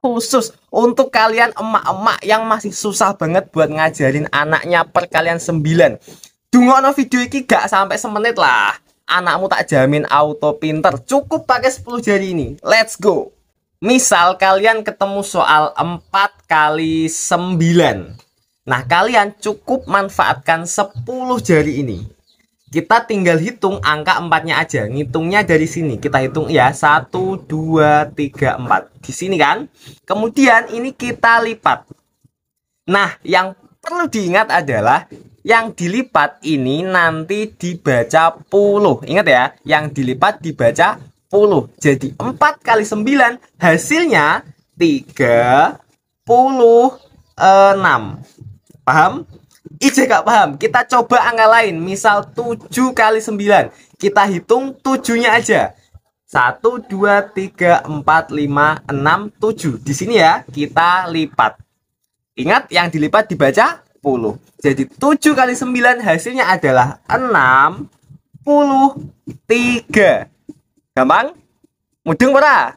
khusus untuk kalian emak-emak yang masih susah banget buat ngajarin anaknya perkalian 9. Dungono video ini gak sampai semenit lah. Anakmu tak jamin auto pinter. Cukup pakai 10 jari ini. Let's go. Misal kalian ketemu soal 4 kali 9. Nah, kalian cukup manfaatkan 10 jari ini kita tinggal hitung angka empatnya aja ngitungnya dari sini kita hitung ya satu dua tiga empat di sini kan kemudian ini kita lipat nah yang perlu diingat adalah yang dilipat ini nanti dibaca puluh ingat ya yang dilipat dibaca puluh jadi empat kali sembilan hasilnya tiga puluh eh, enam. paham IJ gak paham. Kita coba angka lain. Misal 7 kali 9. Kita hitung 7-nya aja. 1, 2, 3, 4, 5, 6, 7. Di sini ya, kita lipat. Ingat, yang dilipat dibaca 10. Jadi 7 kali 9 hasilnya adalah 63. Gampang? Mudeng pernah?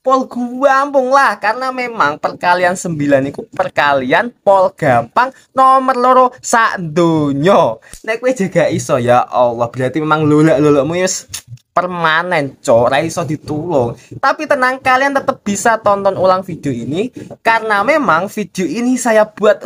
pol gampang lah karena memang perkalian 9 itu perkalian pol gampang nomor loro sak donya nek kowe jaga iso ya Allah berarti memang lulak lolakmu yus permanen cok ra iso ditulung tapi tenang kalian tetap bisa tonton ulang video ini karena memang video ini saya buat